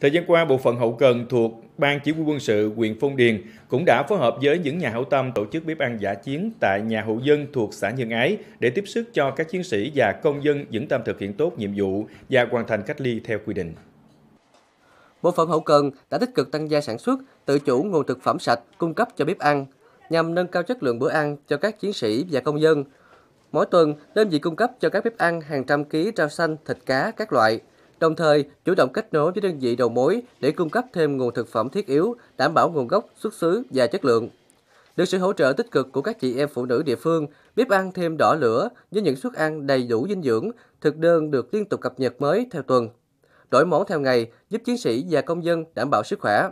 Thời gian qua, Bộ phận Hậu Cần thuộc Ban Chỉ huy quân sự huyện Phong Điền cũng đã phối hợp với những nhà hảo tâm tổ chức bếp ăn giả chiến tại nhà hộ dân thuộc xã Nhân Ái để tiếp sức cho các chiến sĩ và công dân vững tâm thực hiện tốt nhiệm vụ và hoàn thành cách ly theo quy định. Bộ phận hậu cần đã tích cực tăng gia sản xuất, tự chủ nguồn thực phẩm sạch cung cấp cho bếp ăn nhằm nâng cao chất lượng bữa ăn cho các chiến sĩ và công dân. Mỗi tuần, đơn vị cung cấp cho các bếp ăn hàng trăm ký rau xanh, thịt cá các loại – đồng thời chủ động kết nối với đơn vị đầu mối để cung cấp thêm nguồn thực phẩm thiết yếu, đảm bảo nguồn gốc, xuất xứ và chất lượng. Được sự hỗ trợ tích cực của các chị em phụ nữ địa phương, bếp ăn thêm đỏ lửa với những suất ăn đầy đủ dinh dưỡng, thực đơn được liên tục cập nhật mới theo tuần. Đổi món theo ngày giúp chiến sĩ và công dân đảm bảo sức khỏe.